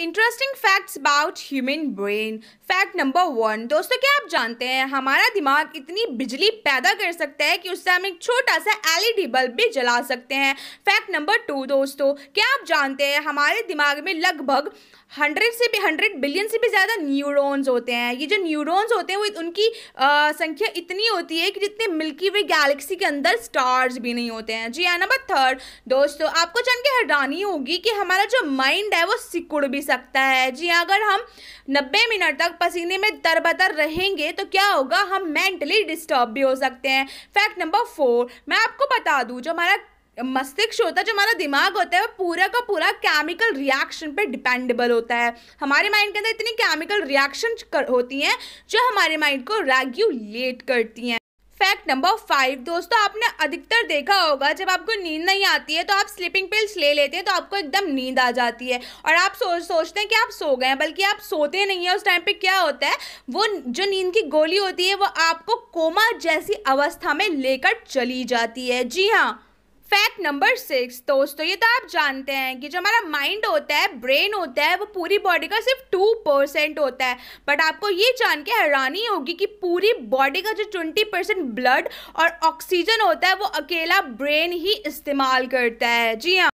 interesting facts about human brain fact number one दोस्तों क्या आप जानते हैं हमारा दिमाग इतनी बिजली पैदा कर सकता है कि उससे हम एक छोटा सा एलईडी बल्ब e भी जला सकते हैं फैक्ट नंबर टू दोस्तों क्या आप जानते हैं हमारे दिमाग में लगभग हंड्रेड से भी हंड्रेड बिलियन से भी ज़्यादा न्यूरोन्स होते हैं ये जो न्यूरोन्स होते हैं वो उनकी आ, संख्या इतनी होती है कि जितने मिल्की वे गैलेक्सी के अंदर स्टार्स भी नहीं होते हैं जी हाँ नंबर थर्ड दोस्तों आपको जान के हैरानी होगी कि हमारा जो माइंड है वो सिकुड़ भी सकता है जी हाँ, अगर हम 90 मिनट तक पसीने में तरबतर रहेंगे तो क्या होगा हम मेंटली डिस्टर्ब भी हो सकते हैं फैक्ट नंबर फोर मैं आपको बता दूँ जो हमारा मस्तिष्क होता है जो हमारा दिमाग होता है वो पूरा का पूरा केमिकल रिएक्शन पे डिपेंडेबल होता है हमारे माइंड के अंदर इतनी केमिकल रिएक्शन होती हैं जो हमारे माइंड को रेगुलेट करती हैं फैक्ट नंबर फाइव दोस्तों आपने अधिकतर देखा होगा जब आपको नींद नहीं आती है तो आप स्लीपिंग पिल्स ले लेते हैं तो आपको एकदम नींद आ जाती है और आप सोच सोचते हैं कि आप सो गए हैं बल्कि आप सोते नहीं हैं उस टाइम पे क्या होता है वो जो नींद की गोली होती है वो आपको कोमा जैसी अवस्था में लेकर चली जाती है जी हाँ फैक्ट नंबर सिक्स दोस्तों ये तो आप जानते हैं कि जो हमारा माइंड होता है ब्रेन होता है वो पूरी बॉडी का सिर्फ टू परसेंट होता है बट आपको ये जान के हैरानी होगी कि पूरी बॉडी का जो ट्वेंटी परसेंट ब्लड और ऑक्सीजन होता है वो अकेला ब्रेन ही इस्तेमाल करता है जी हाँ